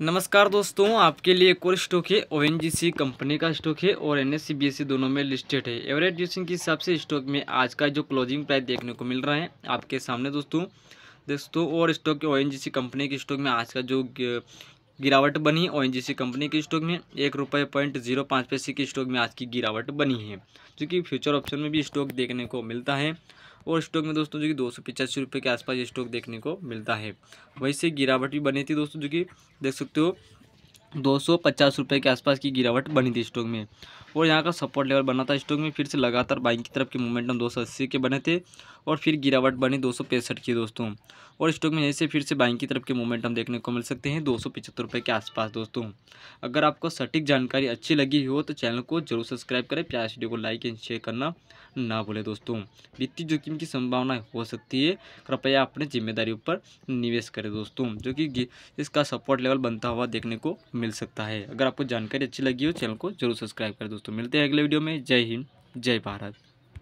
नमस्कार दोस्तों आपके लिए एक और स्टॉक है ओ कंपनी का स्टॉक है और एन एस e दोनों में लिस्टेड है एवरेज ड्यूसिंग के हिसाब से स्टॉक में आज का जो क्लोजिंग प्राइस देखने को मिल रहा है आपके सामने दोस्तों दोस्तों और स्टॉक ओ कंपनी के स्टॉक में आज का जो गिरावट बनी ओ कंपनी के स्टॉक में एक रुपये पॉइंट जीरो पाँच पैसे के स्टॉक में आज की गिरावट बनी है जो कि फ्यूचर ऑप्शन में भी स्टॉक देखने को मिलता है और स्टॉक में दोस्तों जो कि दो सौ पिचासी रुपये के आसपास स्टॉक देखने को मिलता है वैसे गिरावट भी बनी थी दोस्तों जो कि देख सकते हो दो सौ पचास रुपये के आसपास की गिरावट बनी थी स्टॉक में और यहाँ का सपोर्ट लेवल बना था स्टॉक में फिर से लगातार बाइंग की तरफ के मोमेंटम दो सौ अस्सी के बने थे और फिर गिरावट बनी दो सौ पैंसठ की दोस्तों और स्टॉक में जैसे फिर से बाइंग की तरफ के मोमेंटम देखने को मिल सकते हैं दो सौ पचहत्तर रुपये के आसपास दोस्तों अगर आपको सटीक जानकारी अच्छी लगी हो तो चैनल को जरूर सब्सक्राइब करें प्यार वीडियो को लाइक एंड शेयर करना ना भूलें दोस्तों वित्तीय जोखिम की संभावना हो सकती है कृपया अपने जिम्मेदारी पर निवेश करें दोस्तों जो कि इसका सपोर्ट लेवल बनता हुआ देखने को मिल मिल सकता है अगर आपको जानकारी अच्छी लगी हो चैनल को जरूर सब्सक्राइब करें दोस्तों मिलते हैं अगले वीडियो में जय हिंद जय भारत